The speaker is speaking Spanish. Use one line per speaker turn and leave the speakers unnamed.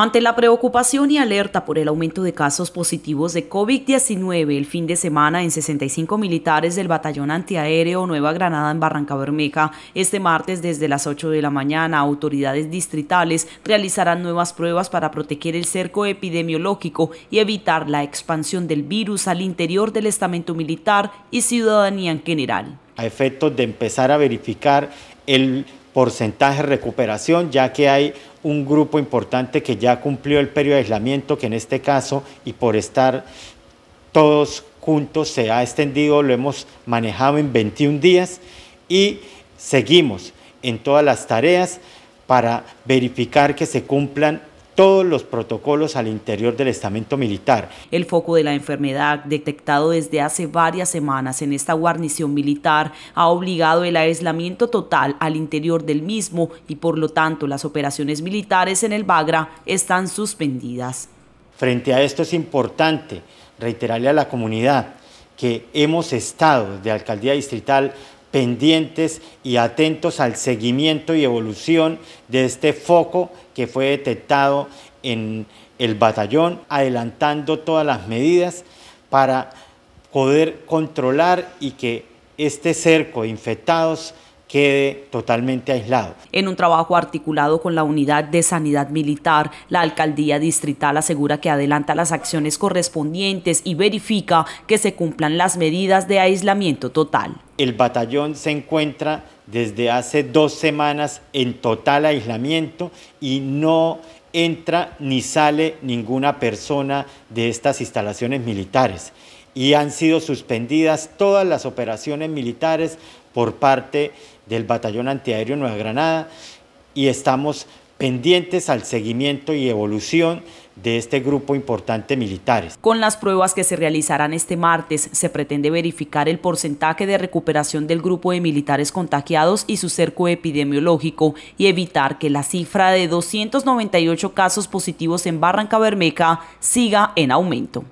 Ante la preocupación y alerta por el aumento de casos positivos de COVID-19 el fin de semana en 65 militares del Batallón Antiaéreo Nueva Granada en Barranca Bermeja, este martes desde las 8 de la mañana, autoridades distritales realizarán nuevas pruebas para proteger el cerco epidemiológico y evitar la expansión del virus al interior del estamento militar y ciudadanía en general.
A efectos de empezar a verificar el porcentaje de recuperación, ya que hay un grupo importante que ya cumplió el periodo de aislamiento, que en este caso, y por estar todos juntos, se ha extendido, lo hemos manejado en 21 días y seguimos en todas las tareas para verificar que se cumplan todos los protocolos al interior del estamento militar.
El foco de la enfermedad, detectado desde hace varias semanas en esta guarnición militar, ha obligado el aislamiento total al interior del mismo y por lo tanto las operaciones militares en el Bagra están suspendidas.
Frente a esto es importante reiterarle a la comunidad que hemos estado de Alcaldía Distrital pendientes y atentos al seguimiento y evolución de este foco que fue detectado en el batallón, adelantando todas las medidas para poder controlar y que este cerco de infectados quede totalmente aislado.
En un trabajo articulado con la Unidad de Sanidad Militar, la Alcaldía Distrital asegura que adelanta las acciones correspondientes y verifica
que se cumplan las medidas de aislamiento total. El batallón se encuentra desde hace dos semanas en total aislamiento y no entra ni sale ninguna persona de estas instalaciones militares. Y han sido suspendidas todas las operaciones militares por parte del Batallón Antiaéreo Nueva Granada y estamos pendientes al seguimiento y evolución de este grupo importante militares.
Con las pruebas que se realizarán este martes, se pretende verificar el porcentaje de recuperación del grupo de militares contagiados y su cerco epidemiológico y evitar que la cifra de 298 casos positivos en Barranca Bermeja siga en aumento.